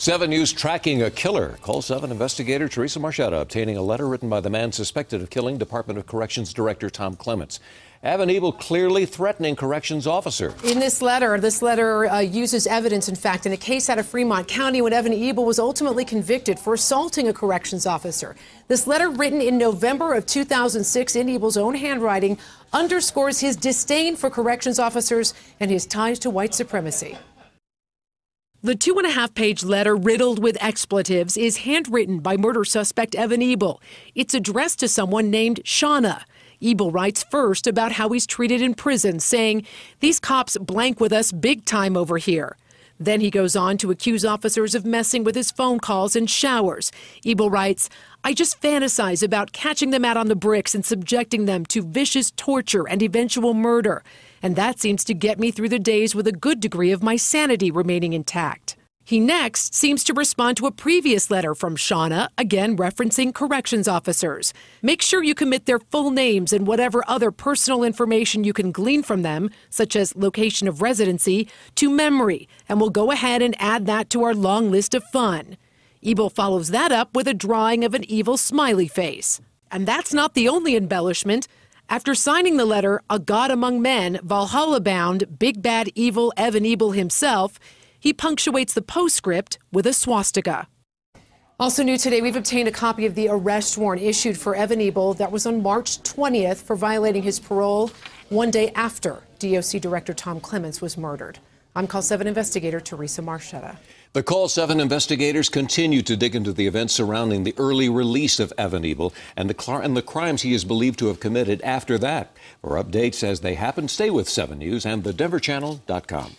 7 News tracking a killer. Call 7 investigator Teresa Marchetta obtaining a letter written by the man suspected of killing Department of Corrections Director Tom Clements. Evan Ebel clearly threatening corrections officer. In this letter, this letter uh, uses evidence, in fact, in a case out of Fremont County when Evan Ebel was ultimately convicted for assaulting a corrections officer. This letter, written in November of 2006 in Ebel's own handwriting, underscores his disdain for corrections officers and his ties to white supremacy. The two and a half page letter riddled with expletives is handwritten by murder suspect Evan Ebel. It's addressed to someone named Shauna. Ebel writes first about how he's treated in prison, saying, These cops blank with us big time over here. Then he goes on to accuse officers of messing with his phone calls and showers. Ebel writes, I just fantasize about catching them out on the bricks and subjecting them to vicious torture and eventual murder. And that seems to get me through the days with a good degree of my sanity remaining intact. He next seems to respond to a previous letter from Shauna, again referencing corrections officers. Make sure you commit their full names and whatever other personal information you can glean from them, such as location of residency, to memory, and we'll go ahead and add that to our long list of fun. Evil follows that up with a drawing of an evil smiley face. And that's not the only embellishment. After signing the letter, a god among men, Valhalla bound, big bad evil Evan Ebel himself, he punctuates the postscript with a swastika. Also new today, we've obtained a copy of the arrest warrant issued for Evan Ebel that was on March 20th for violating his parole one day after DOC Director Tom Clements was murdered. I'm Call 7 investigator Teresa Marchetta. The Call 7 investigators continue to dig into the events surrounding the early release of Evan Ebel and the, and the crimes he is believed to have committed after that. For updates as they happen, stay with 7 News and thedenverchannel.com.